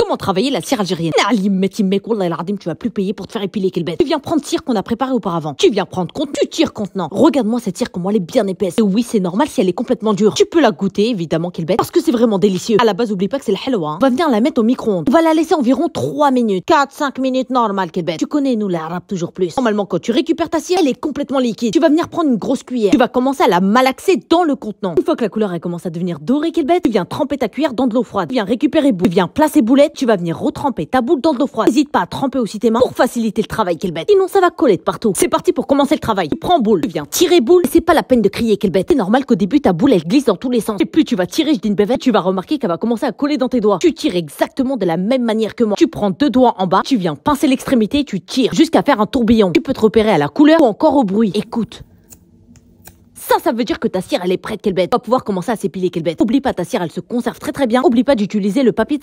comment travailler la cire algérienne. tu vas plus payer pour te faire épiler quelle bête. Tu viens prendre cire qu'on a préparée auparavant. Tu viens prendre compte tu tires contenant. Regarde-moi cette cire comment elle est bien épaisse. Et oui, c'est normal si elle est complètement dure. Tu peux la goûter, évidemment, quelle bête, parce que c'est vraiment délicieux. À la base, oublie pas que c'est le hello, On hein. va venir la mettre au micro-ondes. On va la laisser environ 3 minutes. 4-5 minutes, normal, quelle bête. Tu connais, nous, la l'arabe toujours plus. Normalement, quand tu récupères ta cire, elle est complètement liquide. Tu vas venir prendre une grosse cuillère. Tu vas commencer à la malaxer dans le contenant. Une fois que la couleur elle commence à devenir dorée, quelle bête, tu viens tremper ta cuillère dans de l'eau froide. Tu viens récupérer Tu viens placer boulette tu vas venir retremper ta boule dans le dos froid. N'hésite pas à tremper aussi tes mains pour faciliter le travail, quelle bête. Sinon, ça va coller de partout. C'est parti pour commencer le travail. Tu prends boule, tu viens tirer boule. C'est pas la peine de crier, quelle bête. C'est normal qu'au début, ta boule, elle glisse dans tous les sens. Et plus tu vas tirer, je dis une bête, tu vas remarquer qu'elle va commencer à coller dans tes doigts. Tu tires exactement de la même manière que moi. Tu prends deux doigts en bas, tu viens pincer l'extrémité, tu tires jusqu'à faire un tourbillon. Tu peux te repérer à la couleur ou encore au bruit. Écoute. Ça, ça veut dire que ta cire, elle est prête, quelle bête. Tu vas pouvoir commencer à s'épiler, quelle bête. Oublie pas, ta cire, elle se conserve très très bien. Oublie pas d'utiliser le papier